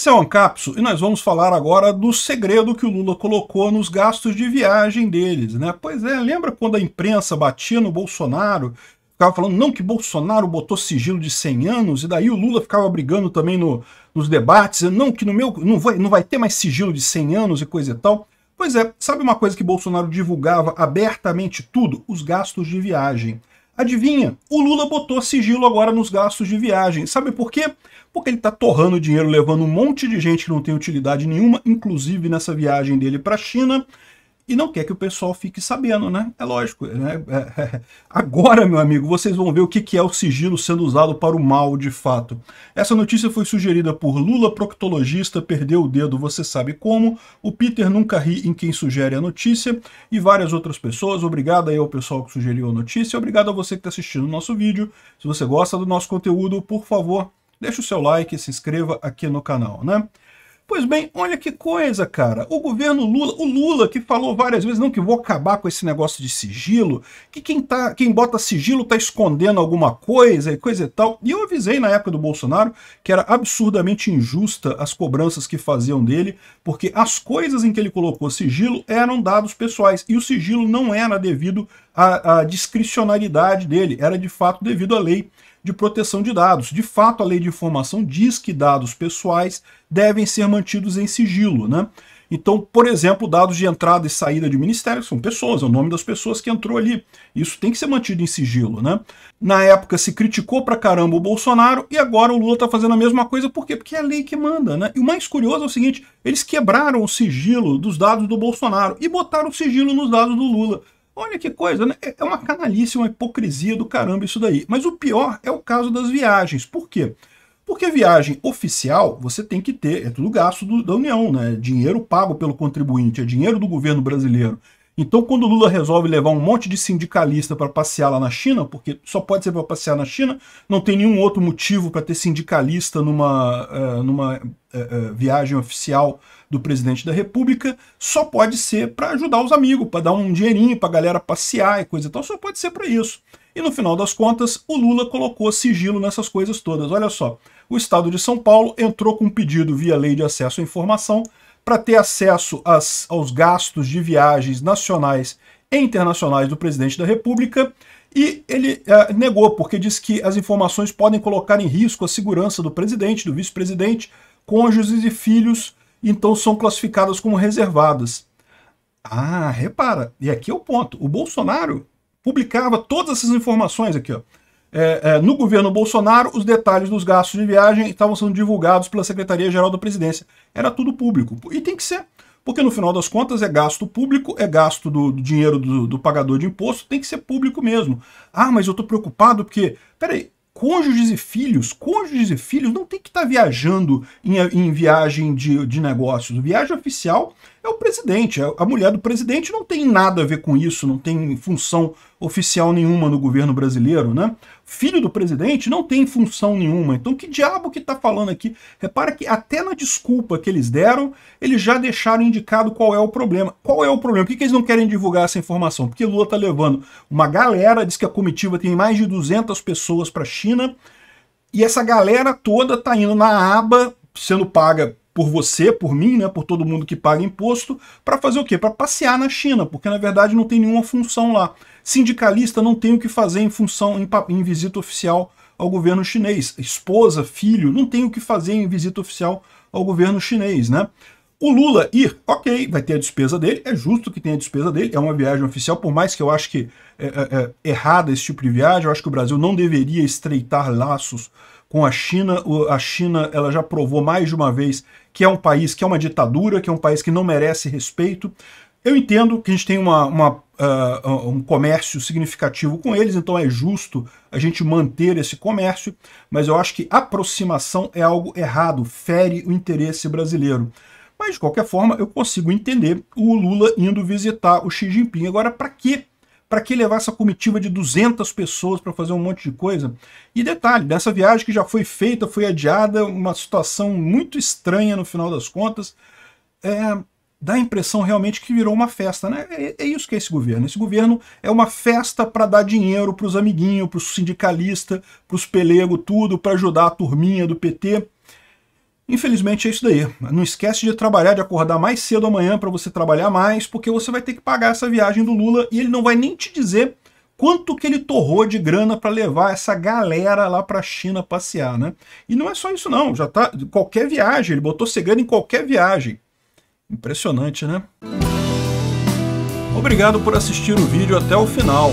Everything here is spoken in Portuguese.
Esse é o Ancapso e nós vamos falar agora do segredo que o Lula colocou nos gastos de viagem deles, né? Pois é, lembra quando a imprensa batia no Bolsonaro, ficava falando não que Bolsonaro botou sigilo de 100 anos e daí o Lula ficava brigando também no, nos debates, não que no meu não vai, não vai ter mais sigilo de 100 anos e coisa e tal. Pois é, sabe uma coisa que Bolsonaro divulgava abertamente tudo? Os gastos de viagem. Adivinha? O Lula botou sigilo agora nos gastos de viagem. Sabe por quê? Porque ele está torrando dinheiro, levando um monte de gente que não tem utilidade nenhuma, inclusive nessa viagem dele para a China, e não quer que o pessoal fique sabendo, né? É lógico. Né? É, é, é. Agora, meu amigo, vocês vão ver o que é o sigilo sendo usado para o mal de fato. Essa notícia foi sugerida por Lula, proctologista, perdeu o dedo, você sabe como. O Peter nunca ri em quem sugere a notícia e várias outras pessoas. Obrigado aí ao pessoal que sugeriu a notícia. Obrigado a você que está assistindo o nosso vídeo. Se você gosta do nosso conteúdo, por favor, deixe o seu like e se inscreva aqui no canal, né? Pois bem, olha que coisa, cara. O governo Lula, o Lula que falou várias vezes, não, que vou acabar com esse negócio de sigilo, que quem, tá, quem bota sigilo tá escondendo alguma coisa e coisa e tal. E eu avisei na época do Bolsonaro que era absurdamente injusta as cobranças que faziam dele, porque as coisas em que ele colocou sigilo eram dados pessoais, e o sigilo não era devido à, à discricionalidade dele, era de fato devido à lei de proteção de dados. De fato, a lei de informação diz que dados pessoais devem ser mantidos em sigilo, né? Então, por exemplo, dados de entrada e saída de ministério são pessoas, é o nome das pessoas que entrou ali. Isso tem que ser mantido em sigilo, né? Na época se criticou pra caramba o Bolsonaro e agora o Lula tá fazendo a mesma coisa, por quê? Porque é a lei que manda, né? E o mais curioso é o seguinte, eles quebraram o sigilo dos dados do Bolsonaro e botaram o sigilo nos dados do Lula. Olha que coisa, né? É uma canalice, uma hipocrisia do caramba isso daí. Mas o pior é o caso das viagens. Por quê? Porque a viagem oficial você tem que ter, é tudo gasto do, da União, né? Dinheiro pago pelo contribuinte, é dinheiro do governo brasileiro. Então, quando o Lula resolve levar um monte de sindicalista para passear lá na China, porque só pode ser para passear na China, não tem nenhum outro motivo para ter sindicalista numa, uh, numa uh, uh, viagem oficial do presidente da República, só pode ser para ajudar os amigos, para dar um dinheirinho para a galera passear e coisa e tal, só pode ser para isso. E no final das contas, o Lula colocou sigilo nessas coisas todas. Olha só, o Estado de São Paulo entrou com um pedido via lei de acesso à informação para ter acesso às, aos gastos de viagens nacionais e internacionais do presidente da República. E ele é, negou, porque diz que as informações podem colocar em risco a segurança do presidente, do vice-presidente, cônjuges e filhos, então são classificadas como reservadas. Ah, repara, e aqui é o ponto. O Bolsonaro publicava todas essas informações aqui, ó. É, é, no governo Bolsonaro, os detalhes dos gastos de viagem estavam sendo divulgados pela Secretaria-Geral da Presidência. Era tudo público. E tem que ser. Porque no final das contas é gasto público, é gasto do, do dinheiro do, do, pagador de imposto, tem que ser público mesmo. Ah, mas eu estou preocupado porque. Peraí, cônjuges e filhos, cônjuges e filhos não tem que estar tá viajando em, em viagem de, de negócios. Viagem oficial é o presidente. É a mulher do presidente não tem nada a ver com isso, não tem função oficial nenhuma no governo brasileiro, né? Filho do presidente não tem função nenhuma. Então, que diabo que tá falando aqui? Repara que até na desculpa que eles deram, eles já deixaram indicado qual é o problema. Qual é o problema? Por que, que eles não querem divulgar essa informação? Porque Lula tá levando uma galera, diz que a comitiva tem mais de 200 pessoas para a China, e essa galera toda tá indo na aba, sendo paga por você, por mim, né, por todo mundo que paga imposto, para fazer o quê? Para passear na China, porque na verdade não tem nenhuma função lá. Sindicalista não tem o que fazer em função em, em visita oficial ao governo chinês. Esposa, filho, não tem o que fazer em visita oficial ao governo chinês, né? O Lula ir, ok, vai ter a despesa dele, é justo que tenha a despesa dele, é uma viagem oficial, por mais que eu acho que é, é, é errada esse tipo de viagem, eu acho que o Brasil não deveria estreitar laços com a China. A China ela já provou mais de uma vez que é um país que é uma ditadura, que é um país que não merece respeito. Eu entendo que a gente tem uma, uma, uh, um comércio significativo com eles, então é justo a gente manter esse comércio, mas eu acho que aproximação é algo errado, fere o interesse brasileiro. Mas, de qualquer forma, eu consigo entender o Lula indo visitar o Xi Jinping. Agora, para quê? Para que levar essa comitiva de 200 pessoas para fazer um monte de coisa? E detalhe, dessa viagem que já foi feita, foi adiada, uma situação muito estranha no final das contas, é, dá a impressão realmente que virou uma festa. Né? É, é isso que é esse governo. Esse governo é uma festa para dar dinheiro para os amiguinhos, para os sindicalistas, para os pelego, tudo, para ajudar a turminha do PT. Infelizmente é isso daí. Não esquece de trabalhar, de acordar mais cedo amanhã para você trabalhar mais, porque você vai ter que pagar essa viagem do Lula e ele não vai nem te dizer quanto que ele torrou de grana para levar essa galera lá para a China passear, né? E não é só isso não, já tá qualquer viagem, ele botou segredo em qualquer viagem. Impressionante, né? Obrigado por assistir o vídeo até o final.